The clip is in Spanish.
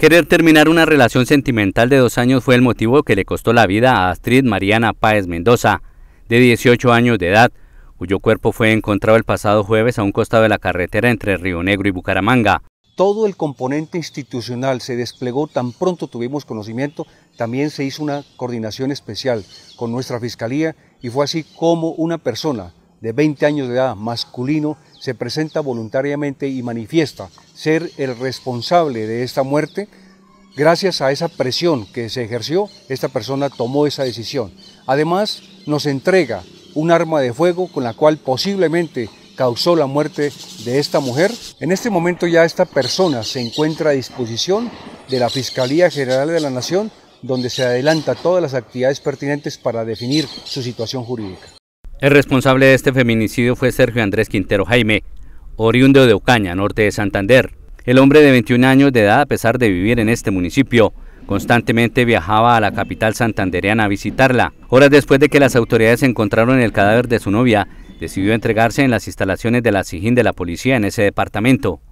Querer terminar una relación sentimental de dos años fue el motivo que le costó la vida a Astrid Mariana Páez Mendoza, de 18 años de edad, cuyo cuerpo fue encontrado el pasado jueves a un costado de la carretera entre Río Negro y Bucaramanga. Todo el componente institucional se desplegó tan pronto tuvimos conocimiento, también se hizo una coordinación especial con nuestra fiscalía y fue así como una persona de 20 años de edad masculino se presenta voluntariamente y manifiesta ser el responsable de esta muerte, gracias a esa presión que se ejerció, esta persona tomó esa decisión. Además, nos entrega un arma de fuego con la cual posiblemente causó la muerte de esta mujer. En este momento ya esta persona se encuentra a disposición de la Fiscalía General de la Nación, donde se adelanta todas las actividades pertinentes para definir su situación jurídica. El responsable de este feminicidio fue Sergio Andrés Quintero Jaime, oriundo de Ocaña, norte de Santander. El hombre de 21 años de edad, a pesar de vivir en este municipio, constantemente viajaba a la capital santandereana a visitarla. Horas después de que las autoridades encontraron el cadáver de su novia, decidió entregarse en las instalaciones de la SIGIN de la policía en ese departamento.